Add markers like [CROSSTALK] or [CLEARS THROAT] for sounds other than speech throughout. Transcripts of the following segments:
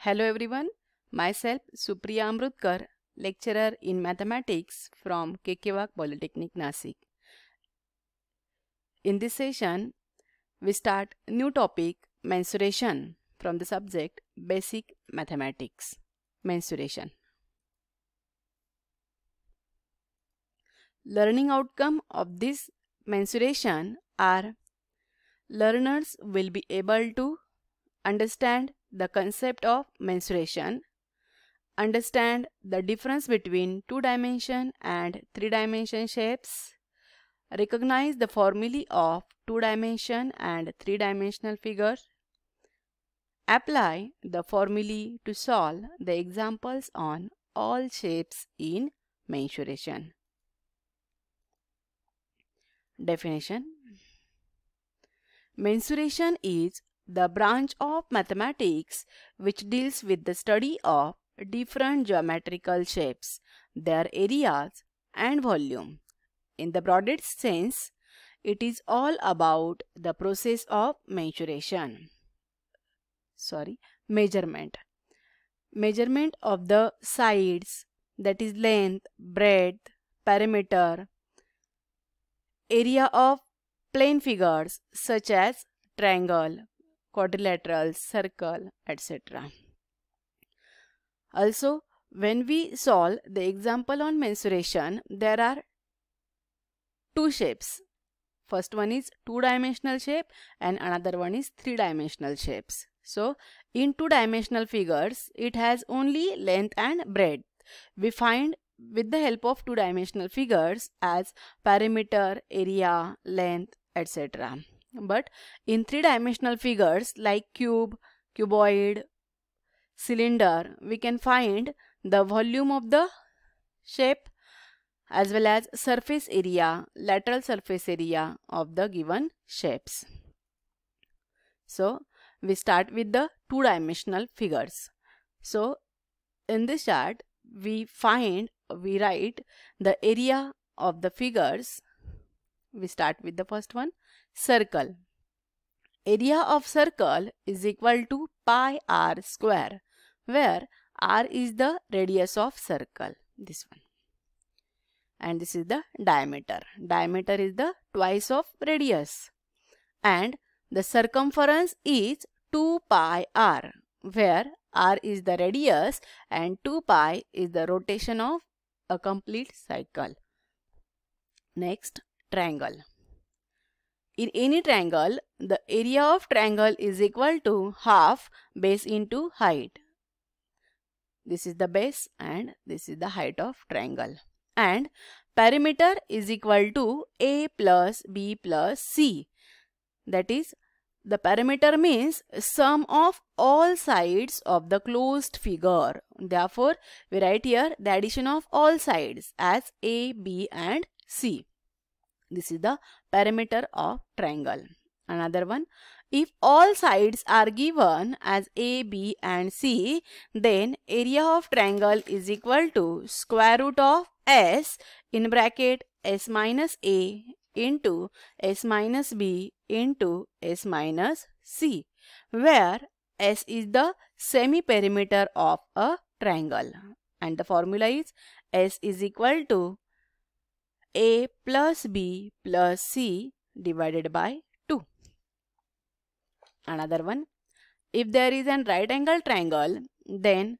Hello everyone, myself Supriya Amrutkar, lecturer in mathematics from KKVAK Polytechnic Nasik. In this session, we start new topic mensuration from the subject basic mathematics, mensuration. Learning outcome of this mensuration are learners will be able to understand the concept of mensuration, understand the difference between two-dimension and three-dimension shapes, recognize the formulae of two-dimension and three-dimensional figures, apply the formulae to solve the examples on all shapes in mensuration. Definition Mensuration is the branch of mathematics which deals with the study of different geometrical shapes, their areas and volume. In the broadest sense, it is all about the process of mensuration. Sorry, measurement. Measurement of the sides, that is length, breadth, perimeter, area of plane figures such as triangle, quadrilateral, circle, etc. Also, when we solve the example on mensuration, there are two shapes. First one is two-dimensional shape and another one is three-dimensional shapes. So, in two-dimensional figures, it has only length and breadth. We find with the help of two-dimensional figures as perimeter, area, length, etc. But in three-dimensional figures like cube, cuboid, cylinder, we can find the volume of the shape as well as surface area, lateral surface area of the given shapes. So, we start with the two-dimensional figures. So, in this chart, we find, we write the area of the figures. We start with the first one circle. Area of circle is equal to pi r square where r is the radius of circle this one and this is the diameter diameter is the twice of radius and the circumference is 2 pi r where r is the radius and 2 pi is the rotation of a complete cycle next triangle in any triangle, the area of triangle is equal to half base into height. This is the base and this is the height of triangle. And perimeter is equal to A plus B plus C. That is, the perimeter means sum of all sides of the closed figure. Therefore, we write here the addition of all sides as A, B and C. This is the perimeter of triangle. Another one, if all sides are given as A, B and C, then area of triangle is equal to square root of S in bracket S minus A into S minus B into S minus C, where S is the semi-perimeter of a triangle. And the formula is S is equal to a plus b plus c divided by 2. Another one. If there is an right angle triangle, then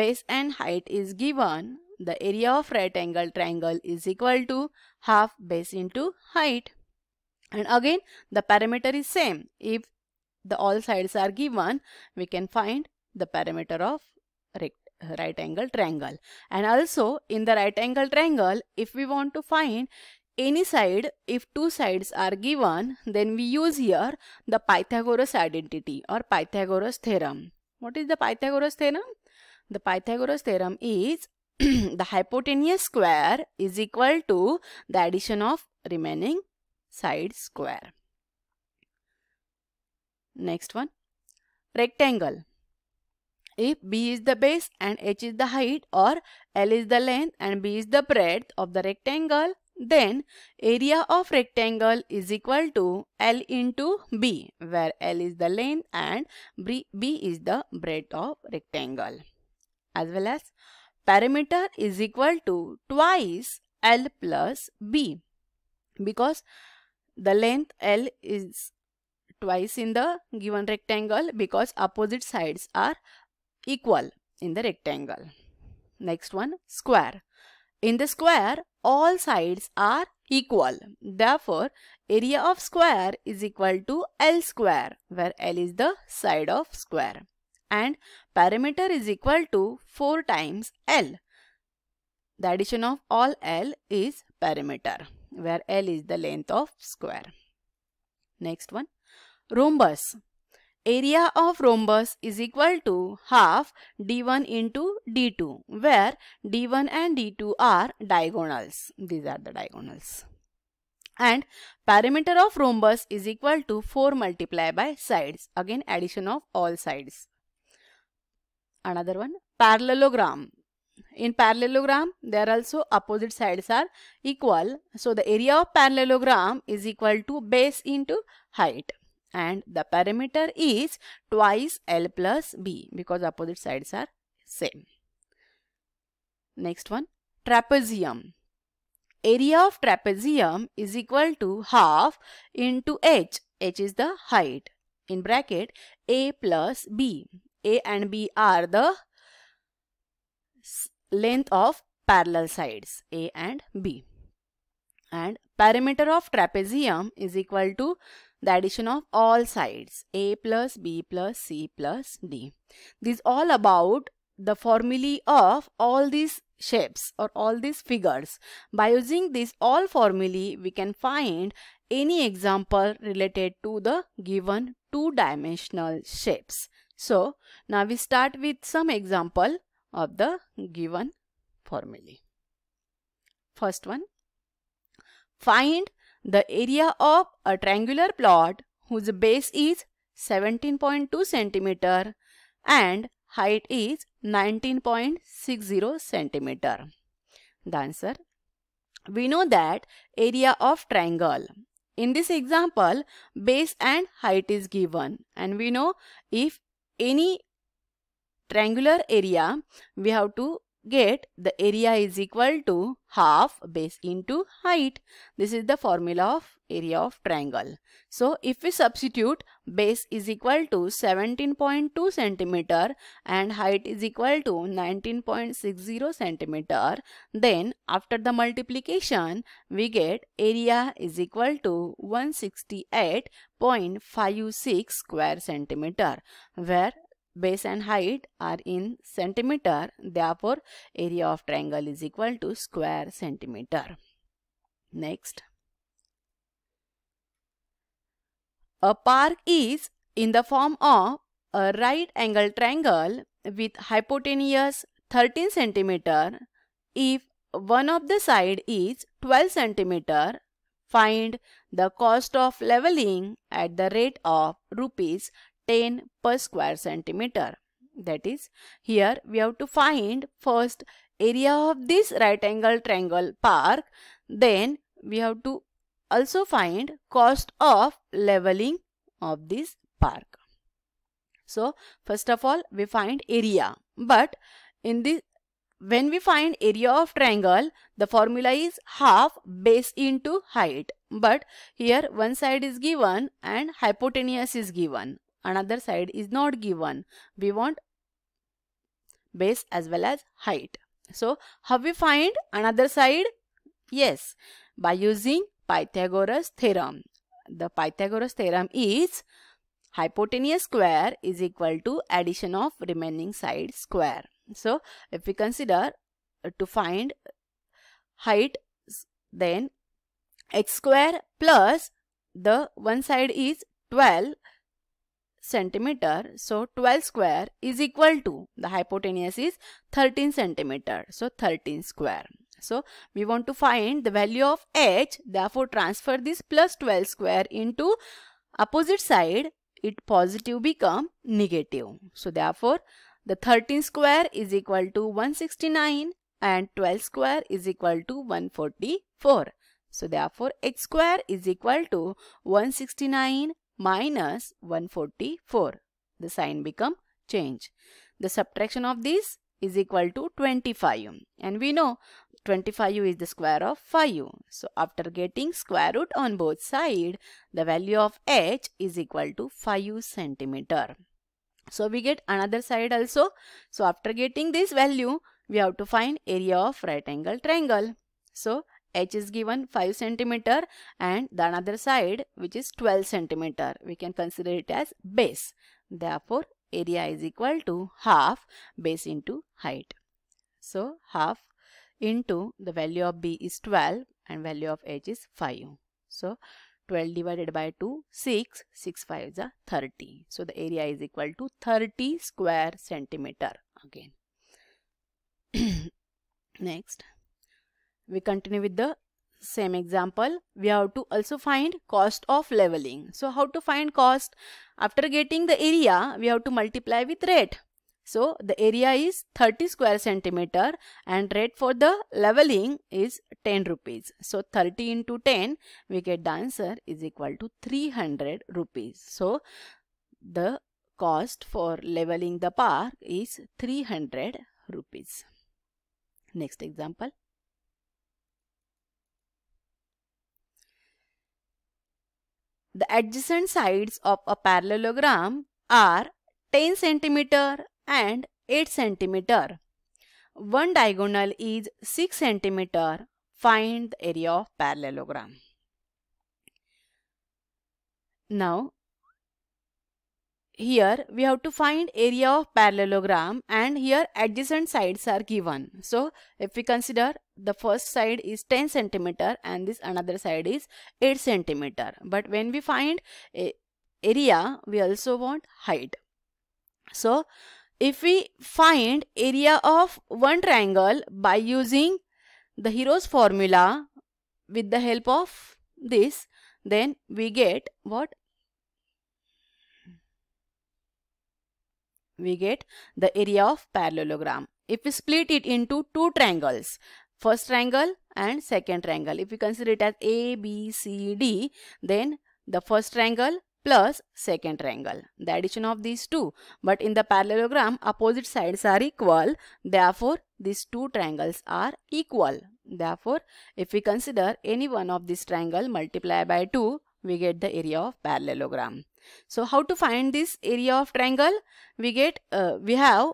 base and height is given. The area of right angle triangle is equal to half base into height. And again, the parameter is same. If the all sides are given, we can find the parameter of rectangle right angle triangle and also in the right angle triangle if we want to find any side if two sides are given then we use here the Pythagoras identity or Pythagoras theorem. What is the Pythagoras theorem? The Pythagoras theorem is [CLEARS THROAT] the hypotenuse square is equal to the addition of remaining side square. Next one rectangle. If B is the base and H is the height or L is the length and B is the breadth of the rectangle, then area of rectangle is equal to L into B where L is the length and B is the breadth of rectangle. As well as perimeter is equal to twice L plus B because the length L is twice in the given rectangle because opposite sides are equal in the rectangle. Next one, square. In the square, all sides are equal. Therefore, area of square is equal to L square, where L is the side of square. And perimeter is equal to 4 times L. The addition of all L is perimeter, where L is the length of square. Next one, rhombus area of rhombus is equal to half d1 into d2 where d1 and d2 are diagonals. These are the diagonals. And perimeter of rhombus is equal to 4 multiply by sides. Again addition of all sides. Another one parallelogram. In parallelogram there also opposite sides are equal. So the area of parallelogram is equal to base into height and the parameter is twice L plus B because opposite sides are same. Next one, trapezium. Area of trapezium is equal to half into h. h is the height in bracket a plus b. a and b are the length of parallel sides a and b. And perimeter of trapezium is equal to the addition of all sides a plus b plus c plus d. This is all about the formulae of all these shapes or all these figures. By using this all formulae, we can find any example related to the given two-dimensional shapes. So, now we start with some example of the given formulae. First one, find the area of a triangular plot whose base is 17.2 centimeter and height is 19.60 centimeter. The answer. We know that area of triangle. In this example, base and height is given and we know if any triangular area, we have to get the area is equal to half base into height. This is the formula of area of triangle. So if we substitute base is equal to 17.2 centimeter and height is equal to 19.60 centimeter, then after the multiplication we get area is equal to 168.56 square centimeter where base and height are in centimeter therefore area of triangle is equal to square centimeter next a park is in the form of a right angle triangle with hypotenuse 13 centimeter if one of the side is 12 centimeter find the cost of leveling at the rate of rupees 10 per square centimeter. That is, here we have to find first area of this right angle triangle park. Then we have to also find cost of leveling of this park. So, first of all, we find area. But in this, when we find area of triangle, the formula is half base into height. But here one side is given and hypotenuse is given another side is not given we want base as well as height so how we find another side yes by using pythagoras theorem the pythagoras theorem is hypotenuse square is equal to addition of remaining side square so if we consider uh, to find height then x square plus the one side is 12 centimeter. So 12 square is equal to the hypotenuse is 13 centimeter. So 13 square. So we want to find the value of h. Therefore transfer this plus 12 square into opposite side. It positive become negative. So therefore the 13 square is equal to 169 and 12 square is equal to 144. So therefore h square is equal to 169 minus 144. The sign become change. The subtraction of this is equal to 25 and we know 25 is the square of 5. So after getting square root on both side, the value of h is equal to 5 centimeter. So we get another side also. So after getting this value, we have to find area of right angle triangle. So h is given 5 centimeter and the another side which is 12 centimeter. We can consider it as base. Therefore, area is equal to half base into height. So, half into the value of b is 12 and value of h is 5. So, 12 divided by 2, 6, 6 5 is a 30. So, the area is equal to 30 square centimeter again. [CLEARS THROAT] Next. We continue with the same example. We have to also find cost of leveling. So how to find cost? After getting the area, we have to multiply with rate. So the area is 30 square centimeter and rate for the leveling is 10 rupees. So 30 into 10 we get the answer is equal to 300 rupees. So the cost for leveling the park is 300 rupees. Next example. The adjacent sides of a parallelogram are 10 cm and 8 cm. One diagonal is 6 cm. Find the area of parallelogram. Now here we have to find area of parallelogram and here adjacent sides are given. So if we consider the first side is 10 centimeter and this another side is 8 centimeter. But when we find area we also want height. So if we find area of one triangle by using the hero's formula with the help of this then we get what we get the area of parallelogram. If we split it into two triangles, first triangle and second triangle. If we consider it as A, B, C, D, then the first triangle plus second triangle. The addition of these two. But in the parallelogram, opposite sides are equal. Therefore, these two triangles are equal. Therefore, if we consider any one of these triangle multiply by 2, we get the area of parallelogram. So how to find this area of triangle? We get, uh, we have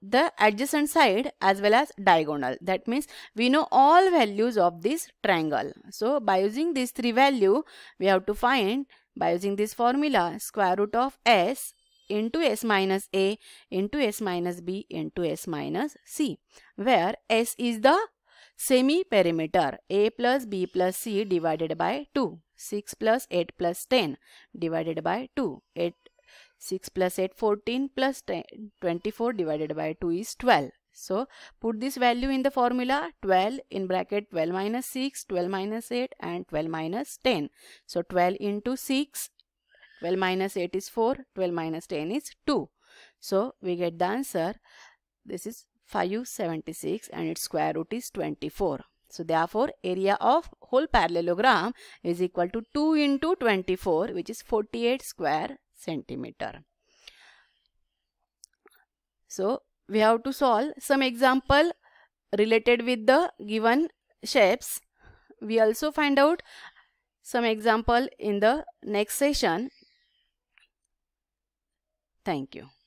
the adjacent side as well as diagonal. That means we know all values of this triangle. So by using these three value, we have to find by using this formula square root of s into s minus a into s minus b into s minus c where s is the semi perimeter a plus b plus c divided by 2 6 plus 8 plus 10 divided by 2. 8, 6 plus 8, 14 plus 10, 24 divided by 2 is 12. So, put this value in the formula 12 in bracket 12 minus 6, 12 minus 8 and 12 minus 10. So, 12 into 6, 12 minus 8 is 4, 12 minus 10 is 2. So, we get the answer. This is 576 and its square root is 24. So therefore, area of whole parallelogram is equal to 2 into 24 which is 48 square centimeter. So we have to solve some example related with the given shapes. We also find out some example in the next session. Thank you.